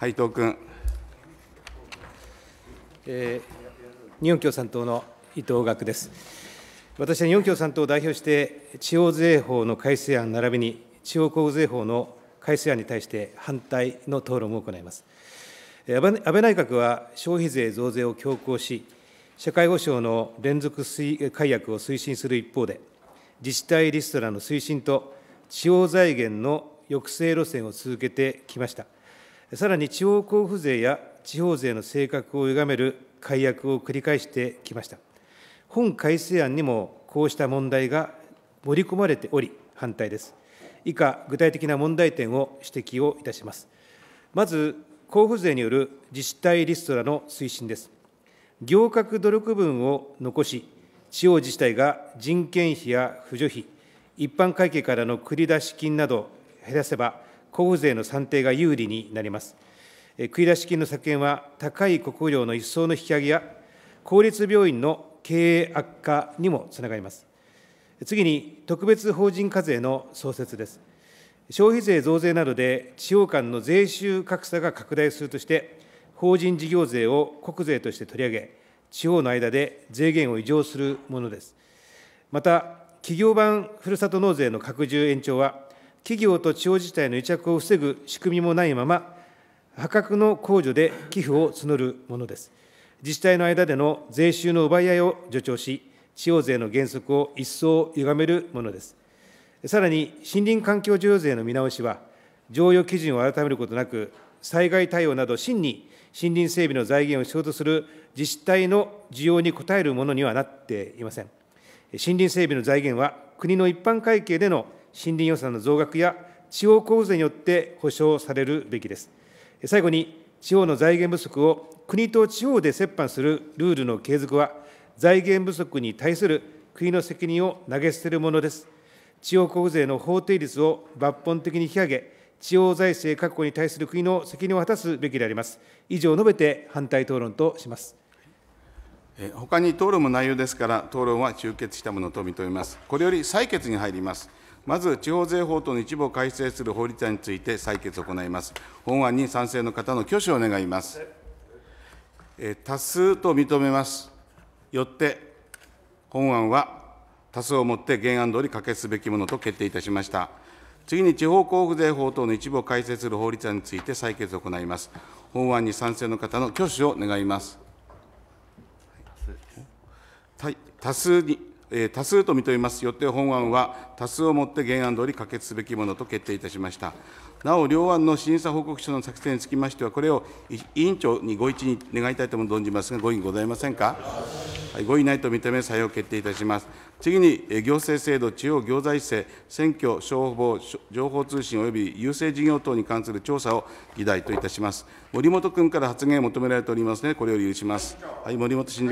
斉藤君。えー、日本共産党の伊藤学です。私は日本共産党を代表して、地方税法の改正案並びに、地方交付税法の改正案に対して反対の討論を行います。安倍内閣は消費税増税を強行し、社会保障の連続解約を推進する一方で、自治体リストラの推進と、地方財源の抑制路線を続けてきました。さらに地方交付税や地方税の性格を歪める改悪を繰り返してきました。本改正案にもこうした問題が盛り込まれており、反対です。以下、具体的な問題点を指摘をいたします。まず、交付税による自治体リストラの推進です。行革努力分を残し、地方自治体が人件費や扶助費、一般会計からの繰り出し金など減らせば、交付税の算定が有利になります。繰り出し金の削減は、高い国料の一層の引き上げや、公立病院の経営悪化にもつながります。次に、特別法人課税の創設です。消費税増税などで地方間の税収格差が拡大するとして、法人事業税を国税として取り上げ、地方の間で税源を異常するものです。また、企業版ふるさと納税の拡充延長は、企業と地方自治体の癒着を防ぐ仕組みもないまま、破格の控除で寄付を募るものです。自治体の間での税収の奪い合いを助長し、地方税の原則を一層歪めるものです。さらに、森林環境需要税の見直しは、常用基準を改めることなく、災害対応など真に森林整備の財源を必要とする自治体の需要に応えるものにはなっていません。森林整備の財源は、国の一般会計での森林予算の増額や地方交付税によって保障されるべきです。最後に、地方の財源不足を国と地方で折半するルールの継続は、財源不足に対する国の責任を投げ捨てるものです。地方交付税の法定率を抜本的に引き上げ、地方財政確保に対する国の責任を果たすべきであります。以上述べて反対討論とします。他に討論も内容ですから、討論は終結したものと認めます。これより採決に入ります。まず、地方税法等の一部を改正する法律案について採決を行います。本案に賛成の方の挙手を願います。え多数と認めます。よって、本案は多数をもって原案通り可決すべきものと決定いたしました。次に地方交付税法等の一部を改正する法律案について採決を行います。本案に賛成の方の挙手を願います。多数に多数と認めます。予定て本案は多数をもって原案通り可決すべきものと決定いたしました。なお、両案の審査報告書の作成につきましては、これを委員長にご一致に願いたいとも存じますが、ご異議ございませんか。はい、ご異議ないと認め、採用決定いたします。次に、行政制度、地方行財政、選挙、消防、情報通信及び郵政事業等に関する調査を議題といたします。森本君から発言を求められておりますの、ね、で、これを許します。はい、森本新